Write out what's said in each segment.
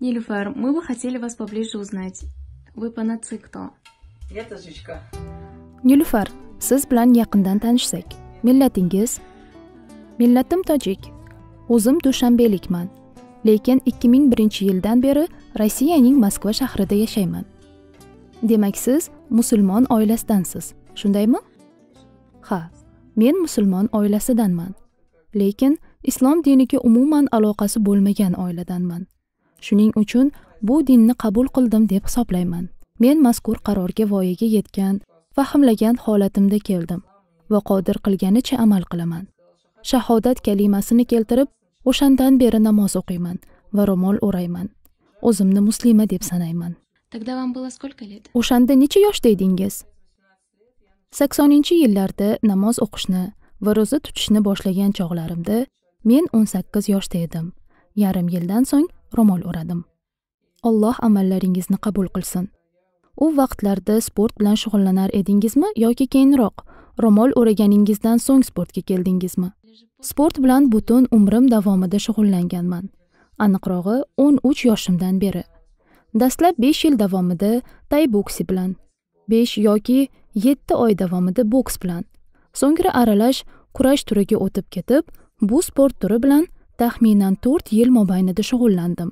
Нильфар, мы бы хотели вас поближе узнать. Вы panatsi кто? Я Tajushka. Nilufar, siz bilan yaqindan tanishsak. Millatingiz? Millatim tojik. O'zim беликман. Lekin 2001-yildan beri Rossiyaning Moskva shahrida yashayman. Demak, siz musulmon oilasidansiz. shundaymi ha men musulmon oilasidanman lekin islom diniga umuman aloqasi bo'lmagan oiladanman shuning uchun bu dinni qabul qildim deb hisoblayman men mazkur qarorga voyaga yetgan fahmlagan holatimda keldim va qodir qilganicha amal qilaman shahodat kalimasini keltirib o'shandan beri namoz o'qiyman va ro'mol o'rayman o'zimni muslima deb sanayman тогда вам было сколько лет o'shanda necha yoshda edingiz saksoninchi yillarda namoz o'qishni va ro'za tutishni boshlagan chog'larimda men o'n sakkiz yoshda edim yarim yildan so'ng ro'mol o'radim alloh amallaringizni qabul qilsin u vaqtlarda sport bilan shug'ullanar edingizmi yoki keyinroq ro'mol o'raganingizdan so'ng sportga keldingizmi sport bilan butun umrim davomida shug'ullanganman aniqrog'i o'n uch yoshimdan beri dastlab besh yil davomida tay boksi bilan besh yoki yetti oy davomida boks bilan so'ngra aralash kurash turiga o'tib ketib bu sport turi bilan taxminan to'rt yil mobaynida shug'ullandim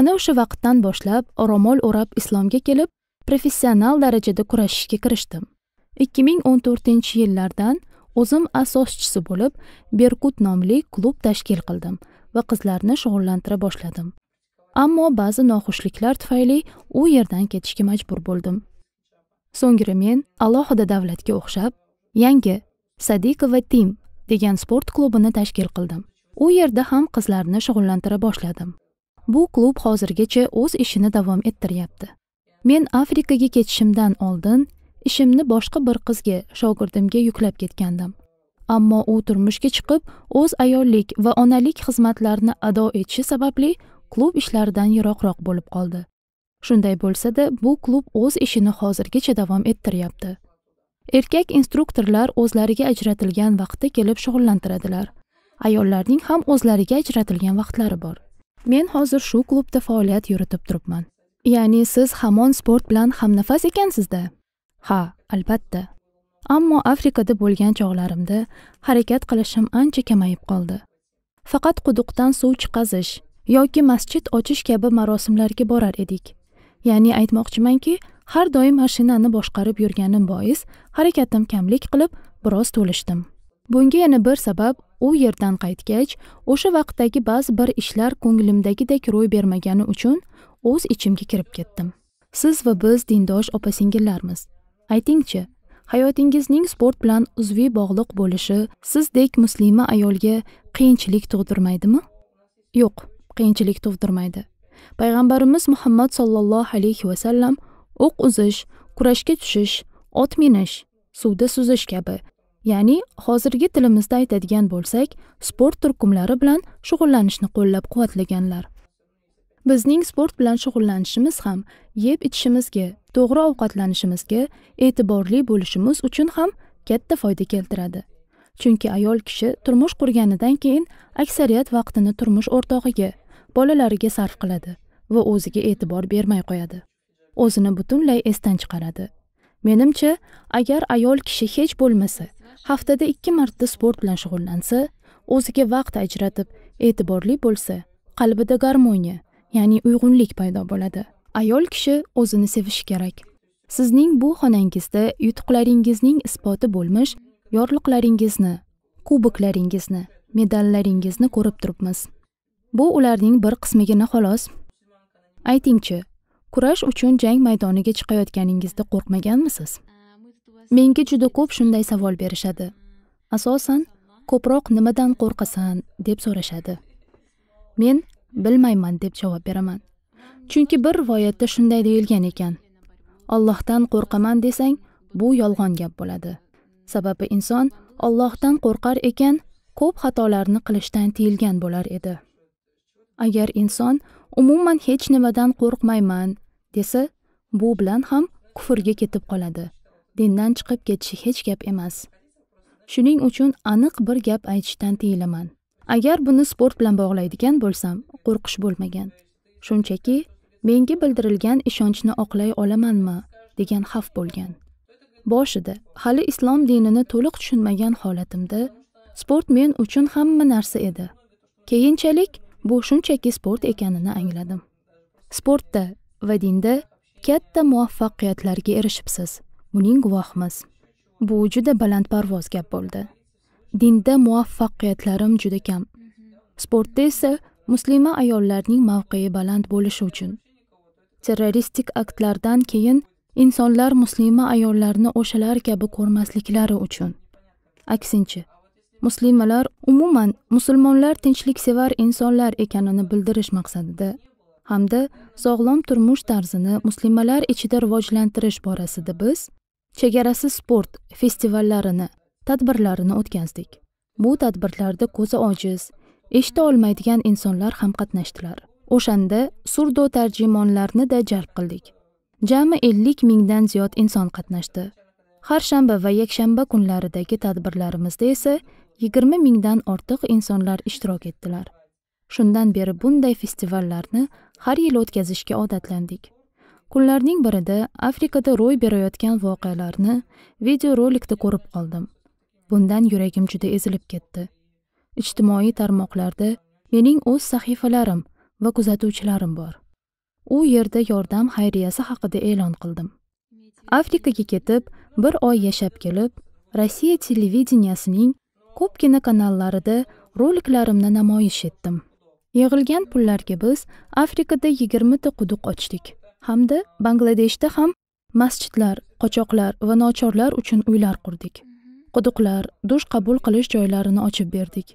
ana o'sha vaqtdan boshlab ro'mol o'rab islomga kelib professional darajada kurashishga kirishdim 2014 yillardan o'zim asoschisi bo'lib berkut nomli klub tashkil qildim va qizlarni shug'ullantira boshladim ammo ba'zi noxushliklar tufayli u yerdan ketishga majbur bo'ldim so'ngra men alohida davlatga o'xshab yangi sadikova tim degan sport klubini tashkil qildim u yerda ham qizlarni shug'ullantira boshladim bu klub hozirgacha o'z ishini davom ettiryapti men afrikaga ketishimdan oldin ishimni boshqa bir qizga shogirdimga yuklab ketgandim ammo u turmushga chiqib o'z ayollik va onalik xizmatlarini ado etishi sababli klub ishlaridan yiroqroq bo'lib qoldi shunday bo'lsa-da bu klub o'z ishini hozirgacha davom ettiryapti erkak instruktorlar o'zlariga ajratilgan vaqtda kelib shug'ullantiradilar ayollarning ham o'zlariga ajratilgan vaqtlari bor men hozir shu klubda faoliyat yuritib turibman ya'ni siz hamon sport bilan hamnafas ekansizda ha albatta ammo afrikada bo'lgan chog'larimda harakat qilishim ancha kamayib qoldi faqat quduqdan suv chiqazish yoki masjid ochish kabi marosimlarga borar edik ya'ni aytmoqchimanki har doim mashinani boshqarib yurganim bois harakatim kamlik qilib biroz to'lishdim bunga yana bir sabab u yerdan qaytgach o'sha vaqtdagi ba'zi bir ishlar ko'nglimdagidek ro'y bermagani uchun o'z ichimga kirib ketdim siz va biz dindosh opa singillarmiz aytingchi hayotingizning sport bilan uzviy bog'liq bo'lishi sizdek muslima ayolga qiyinchilik tug'dirmaydimi yo'q qiyinchilik tug'dirmaydi payg'ambarimiz muhammad sollallohu alayhi vasallam o'q uzish kurashga tushish ot minish suvda suzish kabi ya'ni hozirgi tilimizda aytadigan bo'lsak sport turkumlari bilan shug'ullanishni qo'llab quvvatlaganlar bizning sport bilan shug'ullanishimiz ham yeb ichishimizga to'g'ri ovqatlanishimizga e'tiborli bo'lishimiz uchun ham katta foyda keltiradi chunki ayol kishi turmush qurganidan keyin aksariyat vaqtini turmush o'rtog'iga bolalariga sarf qiladi va o'ziga e'tibor bermay qo'yadi o'zini butunlay esdan chiqaradi menimcha agar ayol kishi hech bo'lmasa haftada ikki marta sport bilan shug'ullansa o'ziga vaqt ajratib e'tiborli bo'lsa qalbida garmoniya ya'ni uyg'unlik paydo bo'ladi ayol kishi o'zini sevishi kerak sizning bu xonangizda yutuqlaringizning isboti bo'lmish yorliqlaringizni kuboklaringizni medallaringizni ko'rib turibmiz bu ularning bir qismigina xolos aytingchi kurash uchun jang maydoniga chiqayotganingizda qo'rqmaganmisiz menga juda ko'p shunday savol berishadi asosan ko'proq nimadan qo'rqasan deb so'rashadi men bilmayman deb javob beraman chunki bir rivoyatda shunday deyilgan ekan ollohdan qo'rqaman desang bu yolg'on gap bo'ladi sababi inson ollohdan qo'rqar ekan ko'p xatolarni qilishdan tiyilgan bo'lar edi agar inson umuman hech nimadan qo'rqmayman desa bu bilan ham kufrga ketib qoladi dindan chiqib ketishi hech gap emas shuning uchun aniq bir gap aytishdan tiyilaman agar buni sport bilan bog'laydigan bo'lsam qo'rqish bo'lmagan shunchaki menga bildirilgan ishonchni oqlay olamanmi degan xavf bo'lgan boshida hali islom dinini to'liq tushunmagan holatimda sport men uchun hamma narsa edi keyinchalik bu shunchaki sport ekanini angladim sportda va dinda katta muvaffaqiyatlarga erishibsiz buning guvohimiz bu juda balandparvoz gap bo'ldi dinda muvaffaqiyatlarim juda kam sportda esa muslima ayollarning mavqei baland bo'lishi uchun terroristik aktlardan keyin insonlar muslima ayollarni o'shalar kabi ko'rmasliklari uchun aksincha muslimalar umuman musulmonlar tinchliksevar insonlar ekanini bildirish maqsadida hamda sog'lom turmush tarzini muslimalar ichida rivojlantirish borasida biz chegarasiz sport festivallarini tadbirlarini o'tkazdik bu tadbirlarda ko'zi ojiz eshita olmaydigan insonlar ham qatnashdilar o'shanda surdo tarjimonlarni da jalb qildik jami ellik mingdan ziyod inson qatnashdi har shanba va yakshanba kunlaridagi tadbirlarimizda esa yigirma mingdan ortiq insonlar ishtirok etdilar shundan beri bunday festivallarni har yil o'tkazishga odatlandik kunlarning birida afrikada ro'y berayotgan voqealarni videorolikda ko'rib qoldim bundan yuragim juda ezilib ketdi ijtimoiy tarmoqlarda mening o'z sahifalarim va kuzatuvchilarim bor u yerda yordam xayriyasi haqida e'lon qildim afrikaga ketib bir oy yashab kelib rossiya televideniyasining ko'pgina kanallarida roliklarimni namoyish etdim yig'ilgan pullarga biz afrikada yigirmata quduq ochdik hamda bangladeshda ham masjidlar qochoqlar va nochorlar uchun uylar qurdik quduqlar dush qabul qilish joylarini ochib berdik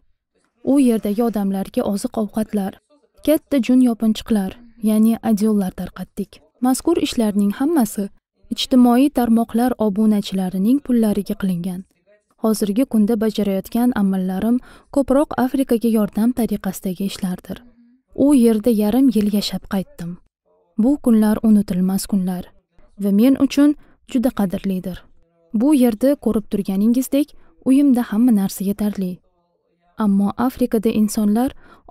u yerdagi odamlarga oziq ovqatlar katta jun yopinchiqlar ya'ni adiollar tarqatdik mazkur ishlarning hammasi ijtimoiy tarmoqlar obunachilarining pullariga qilingan hozirgi kunda bajarayotgan amallarim ko'proq afrikaga yordam tariqasidagi ishlardir u yerda yarim yil yashab qaytdim bu kunlar unutilmas kunlar va men uchun juda qadrlidir bu yerda ko'rib turganingizdek uyimda hamma narsa yetarli ammo afrikada insonlar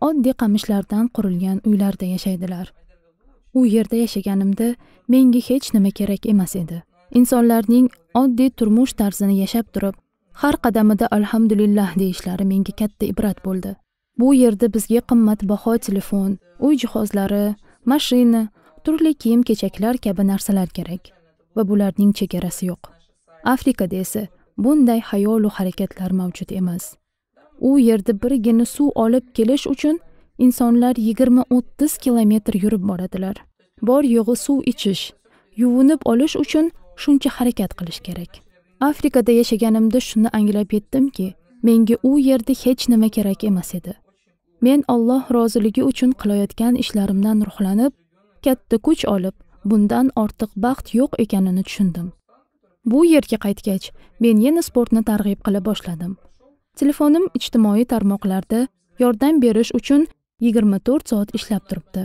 oddiy qamishlardan qurilgan uylarda yashaydilar u yerda yashaganimda menga hech nima kerak emas edi insonlarning oddiy turmush tarzini yashab turib har qadamida alhamdulillah deyishlari menga katta ibrat bo'ldi bu yerda bizga qimmatbaho telefon uy jihozlari mashina turli kiyim kechaklar kabi narsalar kerak va bularning chegarasi yo'q afrikada esa bunday hayolu harakatlar mavjud emas u yerda birgina suv olib kelish uchun insonlar yigirma o'ttiz kilometr yurib boradilar bor yo'g'i suv ichish yuvinib olish uchun shuncha harakat qilish kerak afrikada yashaganimda shuni anglab yetdimki menga u yerda hech nima kerak emas edi men olloh roziligi uchun qilayotgan ishlarimdan ruhlanib katta kuch olib bundan ortiq baxt yo'q ekanini tushundim bu yerga qaytgach men yana sportni targ'ib qila boshladim telefonim ijtimoiy tarmoqlarda yordam berish uchun 24 soat ishlab turibdi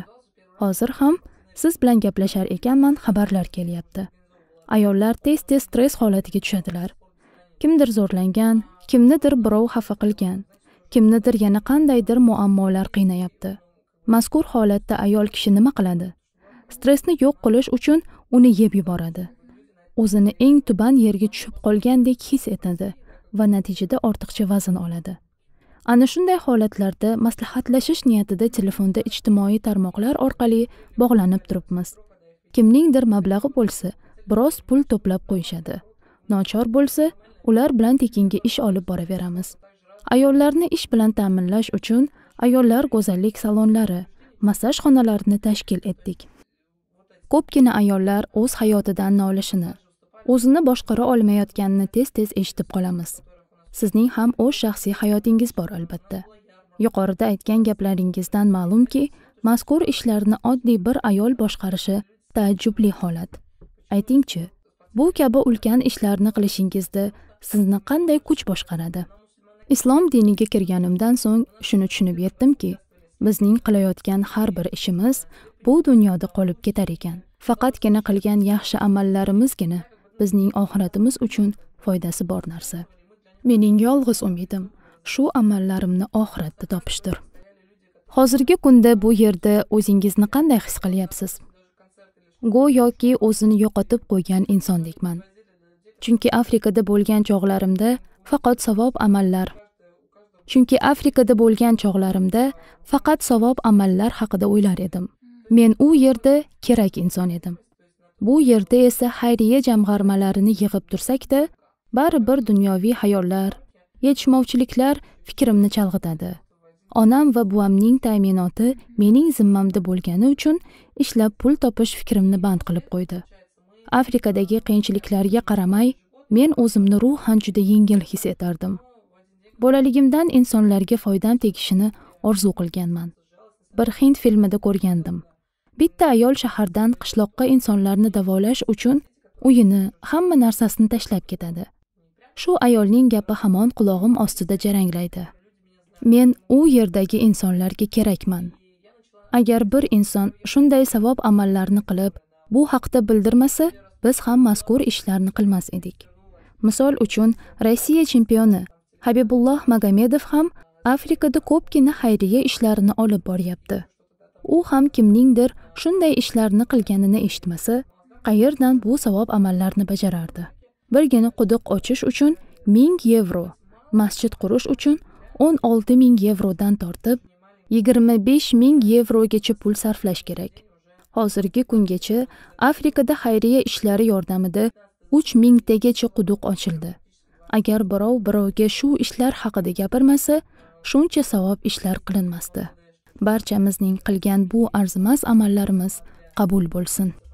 hozir ham siz bilan gaplashar ekanman xabarlar kelyapti ayollar tez tez stress holatiga tushadilar kimdir zo'rlangan kimnidir birov xafa qilgan kimnidir yana qandaydir muammolar qiynayapti mazkur holatda ayol kishi nima qiladi stressni yo'q qilish uchun uni yeb yuboradi o'zini eng tuban yerga tushib qolgandek his etadi va natijada ortiqcha vazn oladi ana shunday holatlarda maslahatlashish niyatida telefonda ijtimoiy tarmoqlar orqali bog'lanib turibmiz kimningdir mablag'i bo'lsa biroz pul to'plab qo'yishadi nochor bo'lsa ular bilan tekinga ish olib boraveramiz ayollarni ish bilan ta'minlash uchun ayollar go'zallik salonlari massaj xonalarini tashkil etdik ko'pgina ayollar o'z hayotidan nolishini o'zini boshqara olmayotganini tez tez eshitib qolamiz sizning ham o'z shaxsiy hayotingiz bor albatta yuqorida aytgan gaplaringizdan ma'lumki mazkur ishlarni oddiy bir ayol boshqarishi taajjubli holat aytingchi bu kabi ulkan ishlarni qilishingizda sizni qanday kuch boshqaradi islom diniga kirganimdan so'ng shuni tushunib yetdimki bizning qilayotgan har bir ishimiz bu dunyoda qolib ketar ekan faqatgina qilgan yaxshi amallarimizgina bizning oxiratimiz uchun foydasi bor narsa mening yolg'iz umidim shu amallarimni oxiratda topishdir hozirgi kunda bu yerda o'zingizni qanday his qilyapsiz go'yoki o'zini yo'qotib qo'ygan insondekman chunki afrikada bo'lgan chog'larimda faqat savob amallar chunki afrikada bo'lgan chog'larimda faqat savob amallar haqida o'ylar edim men u yerda kerak inson edim bu yerda esa xayriya jamg'armalarini yig'ib tursakda baribir dunyoviy hayollar yetishmovchiliklar fikrimni chalg'itadi onam va buvamning ta'minoti mening zimmamda bo'lgani uchun ishlab pul topish fikrimni band qilib qo'ydi afrikadagi qiyinchiliklarga qaramay men o'zimni ruhan juda yengil his etardim bolaligimdan insonlarga foydam tegishini orzu qilganman bir hind filmida ko'rgandim bitta ayol shahardan qishloqqa insonlarni davolash uchun uyini hamma narsasini tashlab ketadi shu ayolning gapi hamon qulog'im ostida jaranglaydi men u yerdagi insonlarga kerakman agar bir inson shunday savob amallarni qilib bu haqda bildirmasa biz ham mazkur ishlarni qilmas edik misol uchun rossiya chempioni habibulloh magomedov ham afrikada ko'pgina xayriya ishlarini olib boryapti u ham kimningdir shunday ishlarni qilganini eshitmasa qayerdan bu savob amallarni bajarardi birgina quduq ochish uchun ming yevro masjid qurish uchun o'n olti ming yevrodan tortib yigirma besh ming yevrogacha pul sarflash kerak hozirgi kungacha afrikada xayriya ishlari yordamida uch mingtagacha quduq ochildi agar birov birovga shu ishlar haqida gapirmasa shuncha savob ishlar qilinmasdi barchamizning qilgan bu arzimas amallarimiz qabul bo'lsin